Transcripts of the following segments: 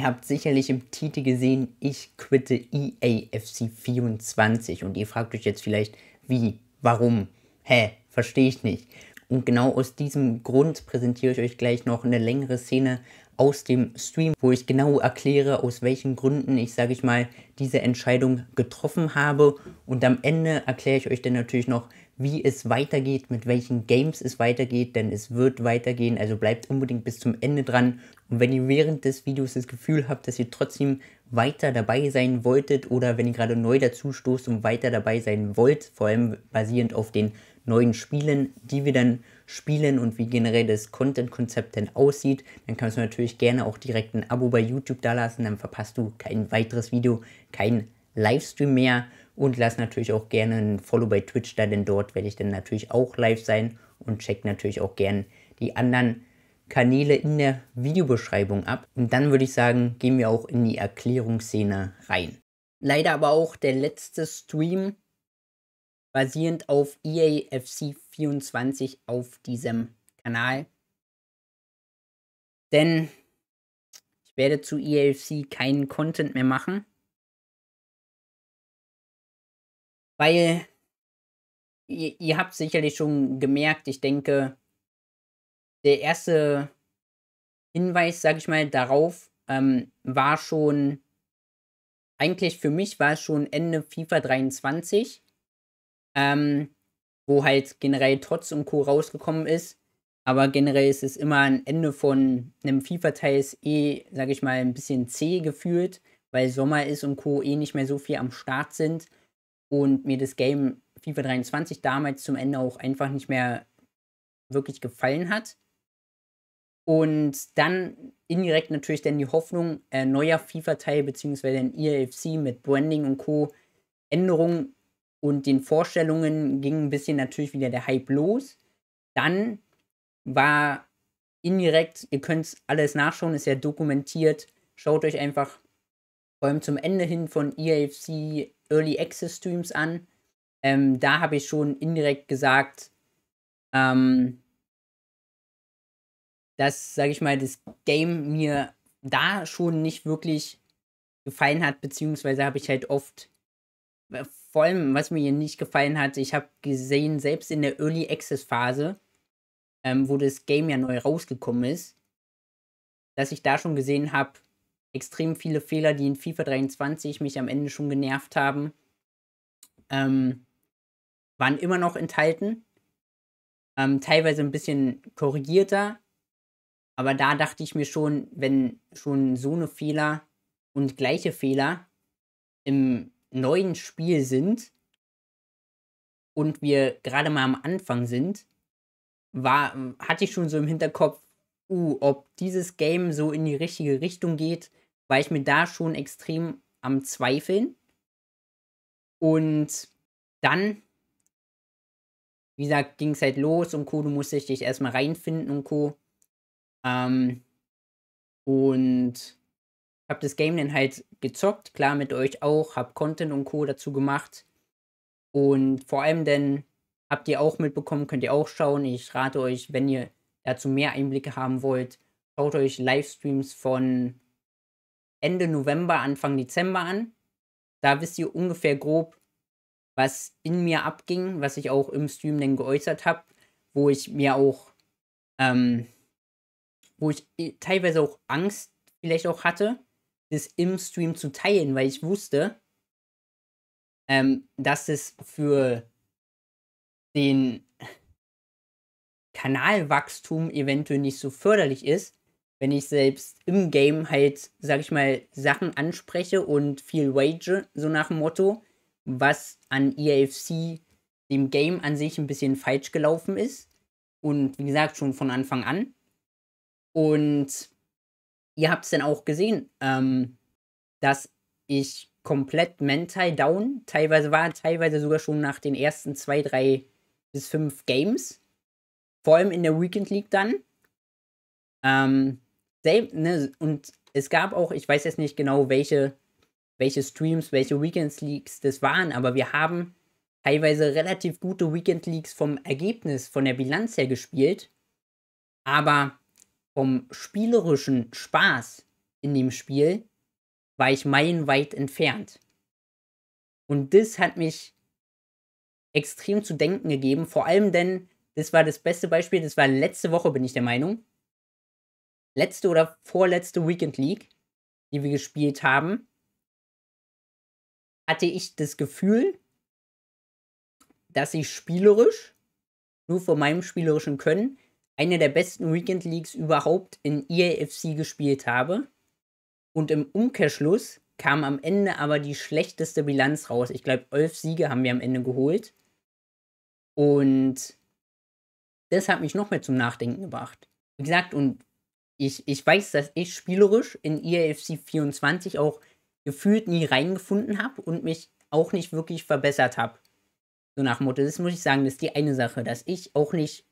Ihr habt sicherlich im Titel gesehen, ich quitte EAFC 24 und ihr fragt euch jetzt vielleicht, wie, warum, hä, verstehe ich nicht. Und genau aus diesem Grund präsentiere ich euch gleich noch eine längere Szene aus dem Stream, wo ich genau erkläre, aus welchen Gründen ich, sage ich mal, diese Entscheidung getroffen habe. Und am Ende erkläre ich euch dann natürlich noch, wie es weitergeht, mit welchen Games es weitergeht, denn es wird weitergehen, also bleibt unbedingt bis zum Ende dran. Und wenn ihr während des Videos das Gefühl habt, dass ihr trotzdem weiter dabei sein wolltet oder wenn ihr gerade neu dazu stoßt und weiter dabei sein wollt, vor allem basierend auf den neuen Spielen, die wir dann spielen und wie generell das Content-Konzept denn aussieht, dann kannst du natürlich gerne auch direkt ein Abo bei YouTube dalassen, dann verpasst du kein weiteres Video, kein Livestream mehr und lasst natürlich auch gerne ein Follow bei Twitch da, denn dort werde ich dann natürlich auch live sein und checkt natürlich auch gerne die anderen Kanäle in der Videobeschreibung ab. Und dann würde ich sagen, gehen wir auch in die Erklärungsszene rein. Leider aber auch der letzte Stream basierend auf EAFC 24 auf diesem Kanal. Denn ich werde zu EAFC keinen Content mehr machen. Weil ihr, ihr habt sicherlich schon gemerkt, ich denke, der erste Hinweis, sag ich mal, darauf ähm, war schon, eigentlich für mich war es schon Ende FIFA 23, ähm, wo halt generell Trotz und Co. rausgekommen ist. Aber generell ist es immer ein Ende von einem FIFA-Teil eh, sag ich mal, ein bisschen zäh gefühlt, weil Sommer ist und Co. eh nicht mehr so viel am Start sind und mir das Game FIFA 23 damals zum Ende auch einfach nicht mehr wirklich gefallen hat. Und dann indirekt natürlich dann die Hoffnung, äh, neuer FIFA-Teil bzw. ein EAFC mit Branding und Co. Änderungen und den Vorstellungen ging ein bisschen natürlich wieder der Hype los. Dann war indirekt, ihr könnt es alles nachschauen, ist ja dokumentiert. Schaut euch einfach vor allem zum Ende hin von EAFC Early Access Streams an. Ähm, da habe ich schon indirekt gesagt, ähm, dass, sage ich mal, das Game mir da schon nicht wirklich gefallen hat, beziehungsweise habe ich halt oft, äh, vor allem was mir hier nicht gefallen hat, ich habe gesehen, selbst in der Early Access Phase, ähm, wo das Game ja neu rausgekommen ist, dass ich da schon gesehen habe, extrem viele Fehler, die in FIFA 23 mich am Ende schon genervt haben, ähm, waren immer noch enthalten. Ähm, teilweise ein bisschen korrigierter. Aber da dachte ich mir schon, wenn schon so eine Fehler und gleiche Fehler im neuen Spiel sind und wir gerade mal am Anfang sind, war, hatte ich schon so im Hinterkopf, uh, ob dieses Game so in die richtige Richtung geht, war ich mir da schon extrem am Zweifeln. Und dann, wie gesagt, ging es halt los und Co. Du musst dich erstmal reinfinden und Co. Ähm, und habe das Game dann halt gezockt, klar mit euch auch, habe Content und Co. dazu gemacht. Und vor allem dann habt ihr auch mitbekommen, könnt ihr auch schauen. Ich rate euch, wenn ihr dazu mehr Einblicke haben wollt, schaut euch Livestreams von Ende November, Anfang Dezember an. Da wisst ihr ungefähr grob, was in mir abging, was ich auch im Stream dann geäußert habe, wo ich mir auch, ähm, wo ich äh, teilweise auch Angst vielleicht auch hatte, das im Stream zu teilen, weil ich wusste, ähm, dass es für den Kanalwachstum eventuell nicht so förderlich ist, wenn ich selbst im Game halt, sag ich mal, Sachen anspreche und viel wage, so nach dem Motto, was an EAFC, dem Game an sich, ein bisschen falsch gelaufen ist. Und wie gesagt, schon von Anfang an. Und ihr habt es dann auch gesehen, ähm, dass ich komplett mental down teilweise war, teilweise sogar schon nach den ersten zwei, drei bis fünf Games. Vor allem in der Weekend League dann. Ähm, ne, und es gab auch, ich weiß jetzt nicht genau, welche, welche Streams, welche Weekend Leaks das waren, aber wir haben teilweise relativ gute Weekend Leaks vom Ergebnis, von der Bilanz her gespielt, aber vom spielerischen Spaß in dem Spiel war ich meilenweit entfernt. Und das hat mich extrem zu denken gegeben, vor allem denn, das war das beste Beispiel, das war letzte Woche, bin ich der Meinung, letzte oder vorletzte Weekend League, die wir gespielt haben, hatte ich das Gefühl, dass ich spielerisch, nur von meinem spielerischen Können, eine der besten Weekend Leagues überhaupt in EAFC gespielt habe. Und im Umkehrschluss kam am Ende aber die schlechteste Bilanz raus. Ich glaube, elf Siege haben wir am Ende geholt. Und das hat mich noch mehr zum Nachdenken gebracht. Wie gesagt, und ich, ich weiß, dass ich spielerisch in EAFC 24 auch gefühlt nie reingefunden habe und mich auch nicht wirklich verbessert habe. So nach Motto, das muss ich sagen, das ist die eine Sache, dass ich auch nicht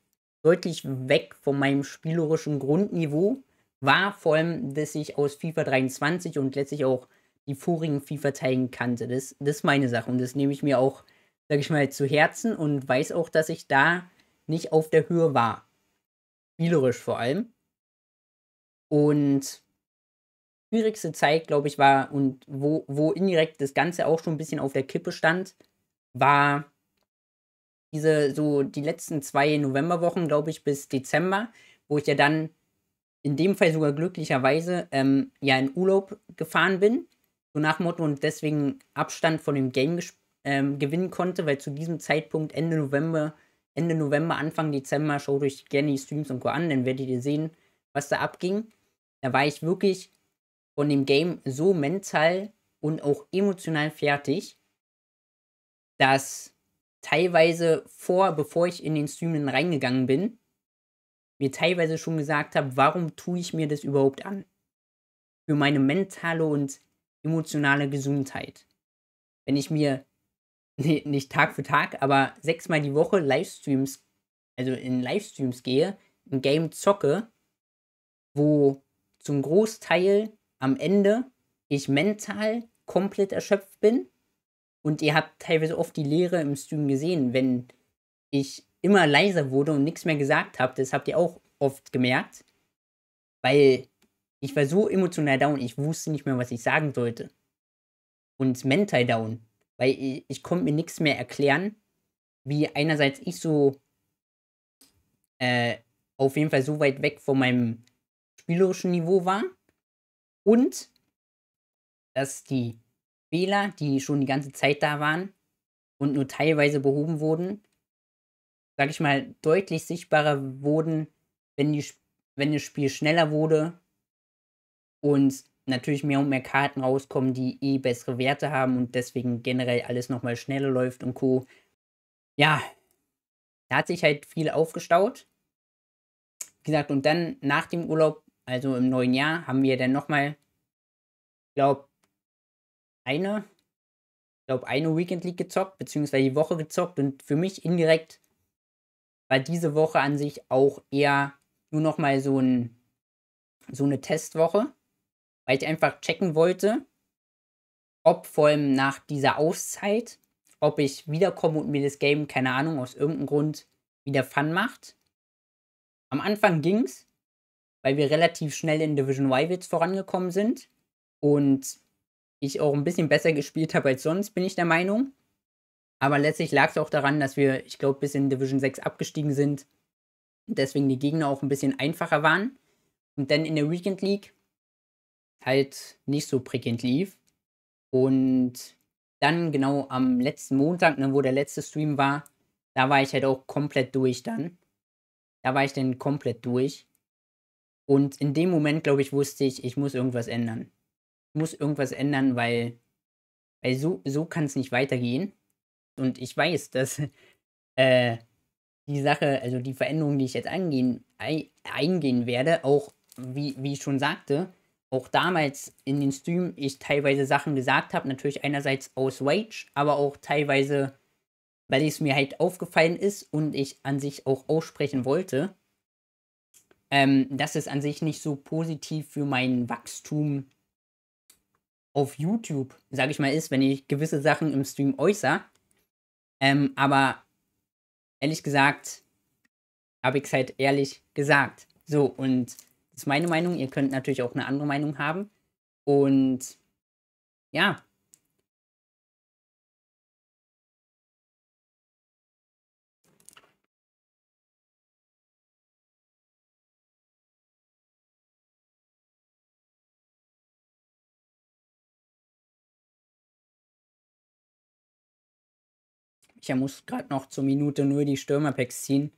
deutlich weg von meinem spielerischen Grundniveau war, vor allem, dass ich aus FIFA 23 und letztlich auch die vorigen FIFA-Teilen kannte. Das, das ist meine Sache und das nehme ich mir auch, sage ich mal, zu Herzen und weiß auch, dass ich da nicht auf der Höhe war. Spielerisch vor allem. Und schwierigste Zeit, glaube ich, war und wo, wo indirekt das Ganze auch schon ein bisschen auf der Kippe stand, war diese so die letzten zwei Novemberwochen, glaube ich, bis Dezember, wo ich ja dann in dem Fall sogar glücklicherweise ähm, ja in Urlaub gefahren bin, so nach Motto und deswegen Abstand von dem Game ähm, gewinnen konnte, weil zu diesem Zeitpunkt Ende November, Ende November, Anfang Dezember, schaut euch gerne die Streams und Co. an, dann werdet ihr sehen, was da abging. Da war ich wirklich von dem Game so mental und auch emotional fertig, dass teilweise vor, bevor ich in den Streamen reingegangen bin, mir teilweise schon gesagt habe, warum tue ich mir das überhaupt an? Für meine mentale und emotionale Gesundheit. Wenn ich mir nee, nicht Tag für Tag, aber sechsmal die Woche Livestreams, also in Livestreams gehe, ein Game zocke, wo zum Großteil am Ende ich mental komplett erschöpft bin. Und ihr habt teilweise oft die Leere im Stream gesehen, wenn ich immer leiser wurde und nichts mehr gesagt habe. Das habt ihr auch oft gemerkt. Weil ich war so emotional down, ich wusste nicht mehr, was ich sagen sollte. Und mental down. Weil ich, ich konnte mir nichts mehr erklären, wie einerseits ich so äh, auf jeden Fall so weit weg von meinem spielerischen Niveau war. Und dass die Fehler, die schon die ganze Zeit da waren und nur teilweise behoben wurden, sag ich mal, deutlich sichtbarer wurden, wenn, die, wenn das Spiel schneller wurde und natürlich mehr und mehr Karten rauskommen, die eh bessere Werte haben und deswegen generell alles nochmal schneller läuft und Co. Ja, da hat sich halt viel aufgestaut. Wie gesagt, und dann nach dem Urlaub also im neuen Jahr haben wir dann nochmal, glaube eine, glaube eine Weekend League gezockt, beziehungsweise die Woche gezockt und für mich indirekt war diese Woche an sich auch eher nur nochmal so, ein, so eine Testwoche, weil ich einfach checken wollte, ob vor allem nach dieser Auszeit, ob ich wiederkomme und mir das Game, keine Ahnung, aus irgendeinem Grund wieder Fun macht. Am Anfang ging's, weil wir relativ schnell in Division Y Rivals vorangekommen sind und ich auch ein bisschen besser gespielt habe als sonst, bin ich der Meinung. Aber letztlich lag es auch daran, dass wir, ich glaube, bis in Division 6 abgestiegen sind und deswegen die Gegner auch ein bisschen einfacher waren. Und dann in der Weekend League halt nicht so prickelnd lief. Und dann genau am letzten Montag, ne, wo der letzte Stream war, da war ich halt auch komplett durch dann. Da war ich dann komplett durch. Und in dem Moment, glaube ich, wusste ich, ich muss irgendwas ändern. Ich muss irgendwas ändern, weil, weil so, so kann es nicht weitergehen. Und ich weiß, dass äh, die Sache, also die Veränderung, die ich jetzt angehen, eingehen werde, auch, wie, wie ich schon sagte, auch damals in den Stream ich teilweise Sachen gesagt habe, natürlich einerseits aus Rage, aber auch teilweise, weil es mir halt aufgefallen ist und ich an sich auch aussprechen wollte ähm, das ist an sich nicht so positiv für mein Wachstum auf YouTube, sage ich mal, ist, wenn ich gewisse Sachen im Stream äußere. Ähm, aber ehrlich gesagt, habe ich es halt ehrlich gesagt. So, und das ist meine Meinung. Ihr könnt natürlich auch eine andere Meinung haben. Und ja, Ich muss gerade noch zur Minute nur die Stürmerpacks ziehen.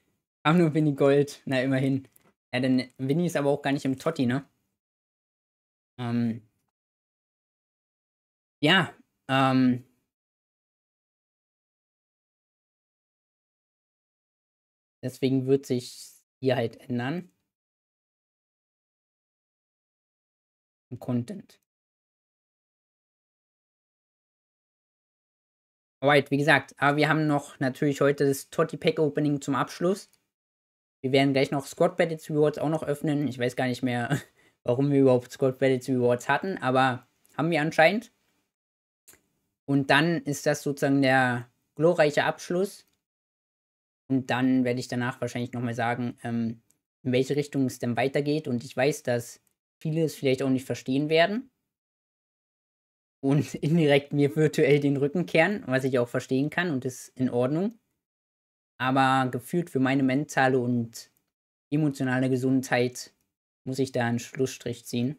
Auch nur Winnie Gold. Na, immerhin. Ja, denn Winnie ist aber auch gar nicht im Totti, ne? Ähm. Ja, ähm. Deswegen wird sich hier halt ändern. Im Content. Alright, wie gesagt, aber ah, wir haben noch natürlich heute das Totti Pack Opening zum Abschluss. Wir werden gleich noch Squad Battles Rewards auch noch öffnen. Ich weiß gar nicht mehr, warum wir überhaupt Squad Battles Rewards hatten, aber haben wir anscheinend. Und dann ist das sozusagen der glorreiche Abschluss. Und dann werde ich danach wahrscheinlich nochmal sagen, ähm, in welche Richtung es denn weitergeht. Und ich weiß, dass viele es vielleicht auch nicht verstehen werden und indirekt mir virtuell den Rücken kehren, was ich auch verstehen kann und ist in Ordnung. Aber gefühlt für meine mentale und emotionale Gesundheit muss ich da einen Schlussstrich ziehen.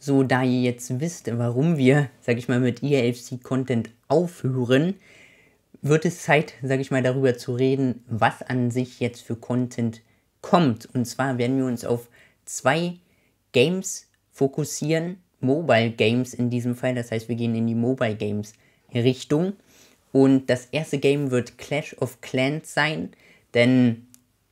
So, da ihr jetzt wisst, warum wir, sag ich mal, mit eafc content aufhören, wird es Zeit, sag ich mal, darüber zu reden, was an sich jetzt für Content kommt. Und zwar werden wir uns auf zwei Games fokussieren, Mobile Games in diesem Fall. Das heißt, wir gehen in die Mobile Games Richtung. Und das erste Game wird Clash of Clans sein, denn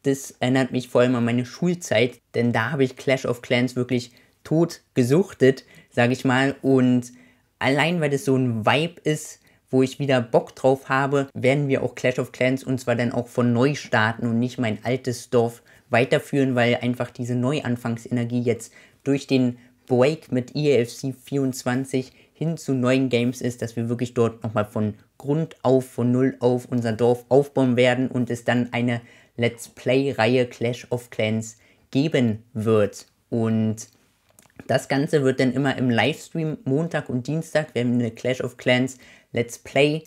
das erinnert mich vor allem an meine Schulzeit, denn da habe ich Clash of Clans wirklich tot gesuchtet, sage ich mal. Und allein weil das so ein Vibe ist, wo ich wieder Bock drauf habe, werden wir auch Clash of Clans und zwar dann auch von neu starten und nicht mein altes Dorf weiterführen, weil einfach diese Neuanfangsenergie jetzt durch den Break mit EFC 24 hin zu neuen Games ist, dass wir wirklich dort nochmal von Grund auf, von Null auf unser Dorf aufbauen werden und es dann eine Let's Play-Reihe Clash of Clans geben wird. Und das Ganze wird dann immer im Livestream Montag und Dienstag, werden wir eine Clash of Clans Let's Play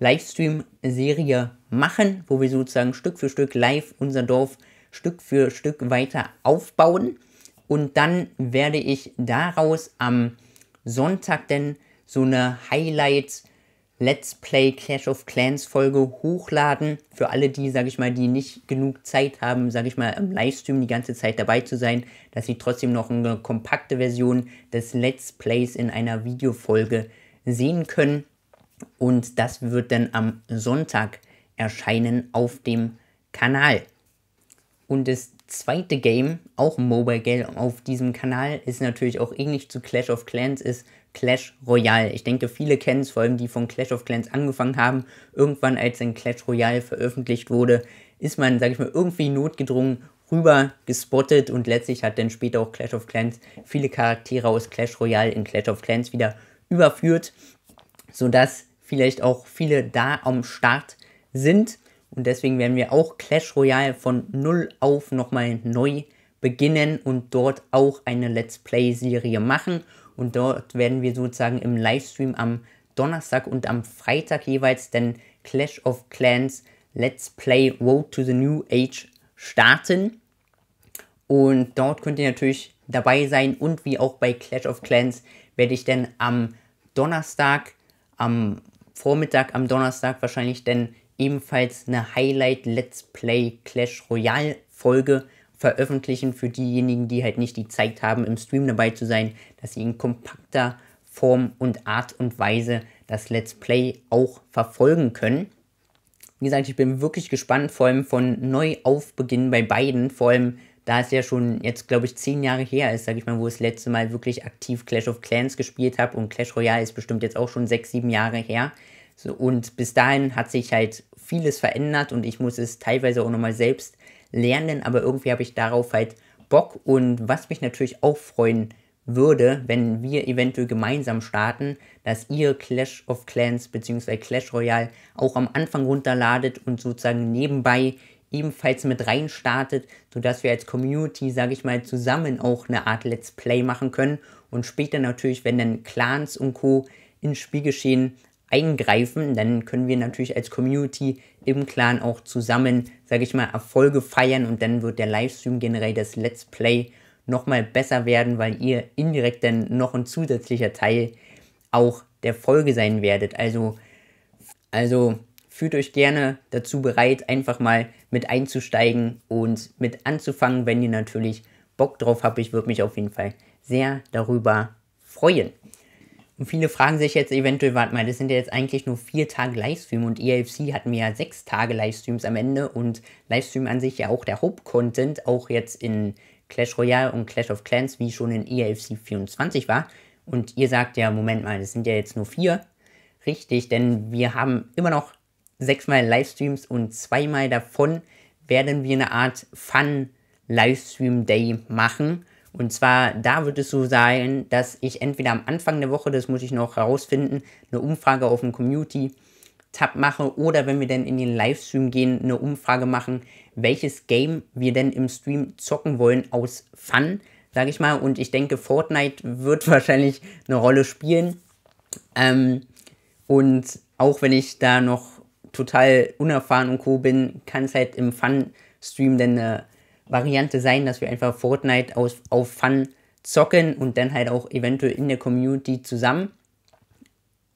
Livestream-Serie machen, wo wir sozusagen Stück für Stück live unser Dorf Stück für Stück weiter aufbauen. Und dann werde ich daraus am Sonntag denn so eine Highlights Let's Play Clash of Clans Folge hochladen. Für alle die, sage ich mal, die nicht genug Zeit haben, sage ich mal, im Livestream die ganze Zeit dabei zu sein, dass sie trotzdem noch eine kompakte Version des Let's Plays in einer Videofolge sehen können. Und das wird dann am Sonntag erscheinen auf dem Kanal. Und das zweite Game, auch ein Mobile Game auf diesem Kanal, ist natürlich auch ähnlich zu Clash of Clans, ist Clash Royale. Ich denke, viele kennen es, vor allem die von Clash of Clans angefangen haben. Irgendwann, als ein Clash Royale veröffentlicht wurde, ist man, sag ich mal, irgendwie notgedrungen rüber gespottet und letztlich hat dann später auch Clash of Clans viele Charaktere aus Clash Royale in Clash of Clans wieder überführt, sodass vielleicht auch viele da am Start sind. Und deswegen werden wir auch Clash Royale von null auf nochmal neu beginnen und dort auch eine Let's Play-Serie machen. Und dort werden wir sozusagen im Livestream am Donnerstag und am Freitag jeweils den Clash of Clans Let's Play Road to the New Age starten. Und dort könnt ihr natürlich dabei sein und wie auch bei Clash of Clans werde ich dann am Donnerstag, am Vormittag, am Donnerstag wahrscheinlich dann ebenfalls eine Highlight Let's Play Clash Royale Folge veröffentlichen für diejenigen, die halt nicht die Zeit haben, im Stream dabei zu sein, dass sie in kompakter Form und Art und Weise das Let's Play auch verfolgen können. Wie gesagt, ich bin wirklich gespannt, vor allem von Neuaufbeginn bei beiden, vor allem da es ja schon jetzt, glaube ich, zehn Jahre her ist, sage ich mal, wo ich das letzte Mal wirklich aktiv Clash of Clans gespielt habe und Clash Royale ist bestimmt jetzt auch schon sechs, sieben Jahre her. So, und bis dahin hat sich halt vieles verändert und ich muss es teilweise auch nochmal selbst lernen, aber irgendwie habe ich darauf halt Bock und was mich natürlich auch freuen würde, wenn wir eventuell gemeinsam starten, dass ihr Clash of Clans bzw. Clash Royale auch am Anfang runterladet und sozusagen nebenbei ebenfalls mit rein startet, sodass wir als Community, sage ich mal, zusammen auch eine Art Let's Play machen können und später natürlich, wenn dann Clans und Co. ins Spiel geschehen, eingreifen, dann können wir natürlich als Community im Clan auch zusammen, sage ich mal, Erfolge feiern und dann wird der Livestream generell das Let's Play nochmal besser werden, weil ihr indirekt dann noch ein zusätzlicher Teil auch der Folge sein werdet. Also, also fühlt euch gerne dazu bereit, einfach mal mit einzusteigen und mit anzufangen, wenn ihr natürlich Bock drauf habt. Ich würde mich auf jeden Fall sehr darüber freuen. Und viele fragen sich jetzt eventuell, warte mal, das sind ja jetzt eigentlich nur vier Tage Livestream und EFC hatten wir ja sechs Tage Livestreams am Ende und Livestream an sich ja auch der Hauptcontent, auch jetzt in Clash Royale und Clash of Clans, wie schon in EFC 24 war. Und ihr sagt ja, Moment mal, das sind ja jetzt nur vier. Richtig, denn wir haben immer noch sechsmal Livestreams und zweimal davon werden wir eine Art Fun-Livestream-Day machen und zwar, da wird es so sein, dass ich entweder am Anfang der Woche, das muss ich noch herausfinden, eine Umfrage auf dem Community-Tab mache oder wenn wir dann in den Livestream gehen, eine Umfrage machen, welches Game wir denn im Stream zocken wollen aus Fun, sage ich mal. Und ich denke, Fortnite wird wahrscheinlich eine Rolle spielen. Ähm, und auch wenn ich da noch total unerfahren und co bin, kann es halt im Fun-Stream dann eine äh, Variante sein, dass wir einfach Fortnite aus, auf Fun zocken und dann halt auch eventuell in der Community zusammen.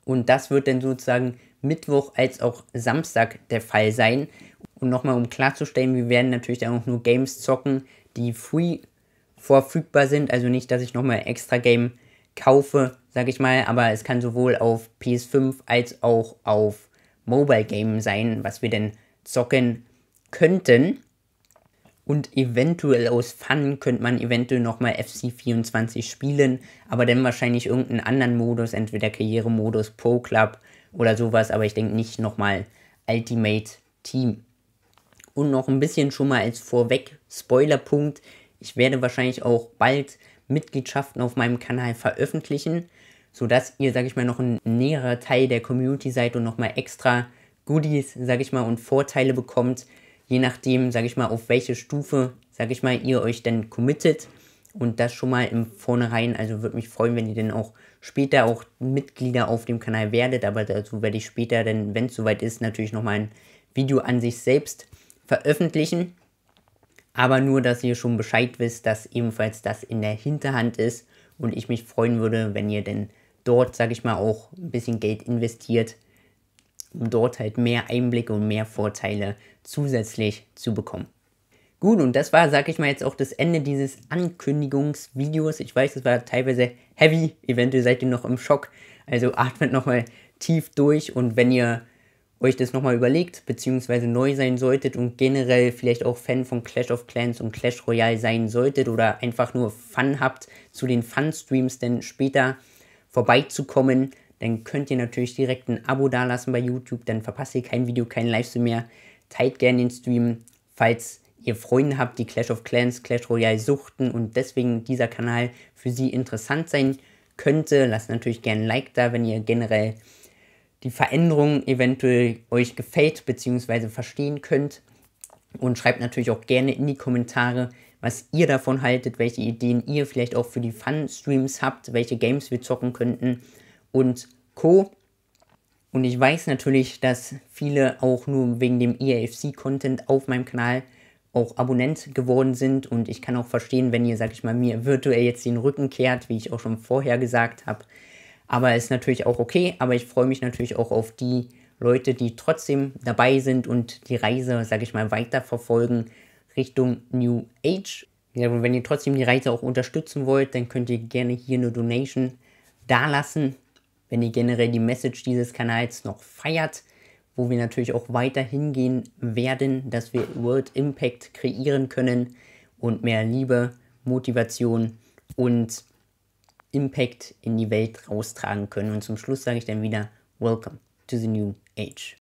Und das wird dann sozusagen Mittwoch als auch Samstag der Fall sein. Und nochmal, um klarzustellen, wir werden natürlich dann auch nur Games zocken, die free verfügbar sind. Also nicht, dass ich nochmal extra Game kaufe, sag ich mal, aber es kann sowohl auf PS5 als auch auf Mobile Game sein, was wir denn zocken könnten und eventuell aus Fun könnte man eventuell nochmal FC24 spielen, aber dann wahrscheinlich irgendeinen anderen Modus, entweder Karrieremodus, Pro Club oder sowas, aber ich denke nicht nochmal Ultimate Team. Und noch ein bisschen schon mal als Vorweg Spoilerpunkt, ich werde wahrscheinlich auch bald Mitgliedschaften auf meinem Kanal veröffentlichen, sodass ihr, sag ich mal, noch ein näherer Teil der Community seid und nochmal extra Goodies, sag ich mal, und Vorteile bekommt, je nachdem, sage ich mal, auf welche Stufe, sage ich mal, ihr euch denn committet und das schon mal im Vornherein. Also würde mich freuen, wenn ihr dann auch später auch Mitglieder auf dem Kanal werdet, aber dazu werde ich später dann, wenn es soweit ist, natürlich nochmal ein Video an sich selbst veröffentlichen. Aber nur, dass ihr schon Bescheid wisst, dass ebenfalls das in der Hinterhand ist und ich mich freuen würde, wenn ihr denn dort, sage ich mal, auch ein bisschen Geld investiert, um dort halt mehr Einblicke und mehr Vorteile zusätzlich zu bekommen. Gut, und das war, sag ich mal, jetzt auch das Ende dieses Ankündigungsvideos. Ich weiß, es war teilweise heavy, eventuell seid ihr noch im Schock. Also atmet nochmal tief durch und wenn ihr euch das nochmal überlegt, beziehungsweise neu sein solltet und generell vielleicht auch Fan von Clash of Clans und Clash Royale sein solltet oder einfach nur Fun habt zu den Fun-Streams, denn später vorbeizukommen, dann könnt ihr natürlich direkt ein Abo dalassen bei YouTube, dann verpasst ihr kein Video, kein Livestream mehr. Teilt gerne den Stream, falls ihr Freunde habt, die Clash of Clans, Clash Royale suchten und deswegen dieser Kanal für sie interessant sein könnte. Lasst natürlich gerne ein Like da, wenn ihr generell die Veränderung eventuell euch gefällt bzw. verstehen könnt. Und schreibt natürlich auch gerne in die Kommentare, was ihr davon haltet, welche Ideen ihr vielleicht auch für die Fun-Streams habt, welche Games wir zocken könnten und Co. Und ich weiß natürlich, dass viele auch nur wegen dem EAFC-Content auf meinem Kanal auch Abonnent geworden sind. Und ich kann auch verstehen, wenn ihr, sag ich mal, mir virtuell jetzt den Rücken kehrt, wie ich auch schon vorher gesagt habe. Aber ist natürlich auch okay. Aber ich freue mich natürlich auch auf die Leute, die trotzdem dabei sind und die Reise, sag ich mal, weiterverfolgen Richtung New Age. Ja, und wenn ihr trotzdem die Reise auch unterstützen wollt, dann könnt ihr gerne hier eine Donation dalassen wenn ihr generell die Message dieses Kanals noch feiert, wo wir natürlich auch weiter hingehen werden, dass wir World Impact kreieren können und mehr Liebe, Motivation und Impact in die Welt raustragen können. Und zum Schluss sage ich dann wieder, Welcome to the New Age.